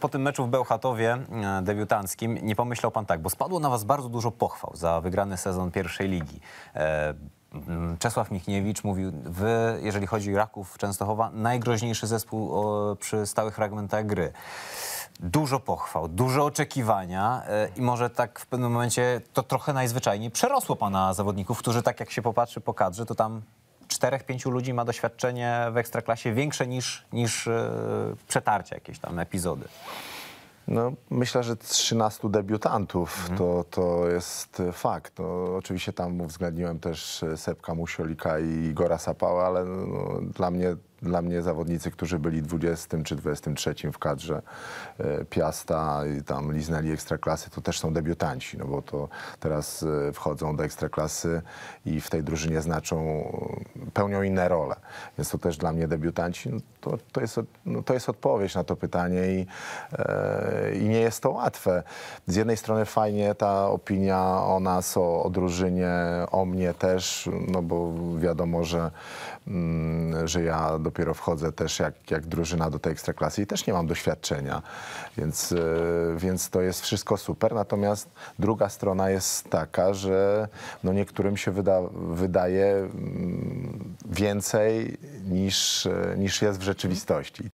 Po tym meczu w Bełchatowie e, debiutanckim nie pomyślał pan tak, bo spadło na was bardzo dużo pochwał za wygrany sezon pierwszej ligi. E, Czesław Michniewicz mówił, wy, jeżeli chodzi o Raków Częstochowa, najgroźniejszy zespół przy stałych fragmentach gry. Dużo pochwał, dużo oczekiwania e, i może tak w pewnym momencie to trochę najzwyczajniej przerosło pana zawodników, którzy tak jak się popatrzy po kadrze, to tam czterech, pięciu ludzi ma doświadczenie w ekstraklasie większe niż, niż e, przetarcie jakieś tam epizody. No, myślę, że 13 debiutantów mhm. to, to jest e, fakt. No, oczywiście tam uwzględniłem też e, Sepka Musiolika i Igora Sapała, ale no, dla, mnie, dla mnie zawodnicy, którzy byli 20 czy 23 w kadrze Piasta i tam liznęli ekstraklasy, to też są debiutanci, no bo to teraz wchodzą do ekstraklasy i w tej drużynie znaczą pełnią inne role. Więc to też dla mnie debiutanci, no to, to, jest, no to jest odpowiedź na to pytanie i, e, i nie jest to łatwe. Z jednej strony fajnie ta opinia o nas, o, o drużynie, o mnie też, no bo wiadomo, że, mm, że ja dopiero wchodzę też jak, jak drużyna do tej ekstraklasy i też nie mam doświadczenia, więc, e, więc to jest wszystko super. Natomiast druga strona jest taka, że no niektórym się wyda, wydaje, więcej niż, e, niż jest w rzeczywistości.